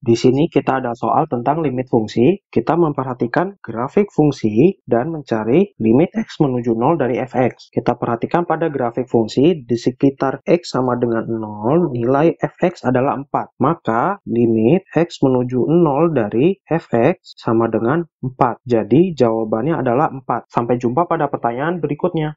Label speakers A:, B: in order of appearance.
A: Di sini kita ada soal tentang limit fungsi, kita memperhatikan grafik fungsi dan mencari limit x menuju 0 dari fx. Kita perhatikan pada grafik fungsi di sekitar x sama dengan 0, nilai fx adalah 4. Maka limit x menuju 0 dari fx sama dengan 4. Jadi jawabannya adalah 4. Sampai jumpa pada pertanyaan berikutnya.